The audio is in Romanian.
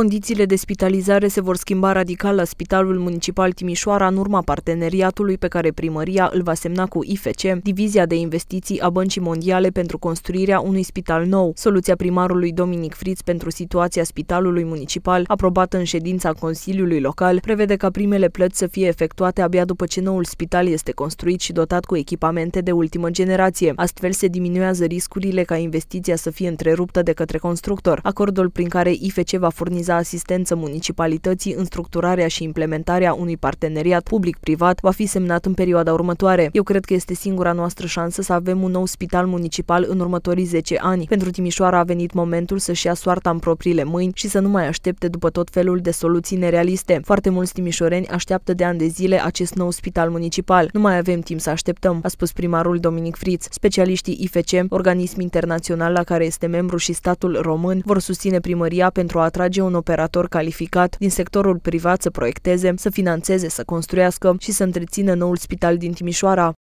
Condițiile de spitalizare se vor schimba radical la Spitalul Municipal Timișoara în urma parteneriatului pe care primăria îl va semna cu IFC, Divizia de Investiții a Băncii Mondiale pentru construirea unui spital nou. Soluția primarului Dominic Friț pentru situația Spitalului Municipal, aprobată în ședința Consiliului Local, prevede ca primele plăți să fie efectuate abia după ce noul spital este construit și dotat cu echipamente de ultimă generație. Astfel se diminuează riscurile ca investiția să fie întreruptă de către constructor. Acordul prin care IFC va furniza viza asistență municipalității în structurarea și implementarea unui parteneriat public-privat va fi semnat în perioada următoare. Eu cred că este singura noastră șansă să avem un nou spital municipal în următorii 10 ani. Pentru Timișoara a venit momentul să-și ia soarta în propriile mâini și să nu mai aștepte după tot felul de soluții nerealiste. Foarte mulți timișoreni așteaptă de ani de zile acest nou spital municipal. Nu mai avem timp să așteptăm, a spus primarul Dominic Friț. Specialiștii IFC, organism internațional la care este membru și statul român, vor susține primăria pentru a atrage un un operator calificat din sectorul privat să proiecteze, să financeze, să construiască și să întrețină noul spital din Timișoara.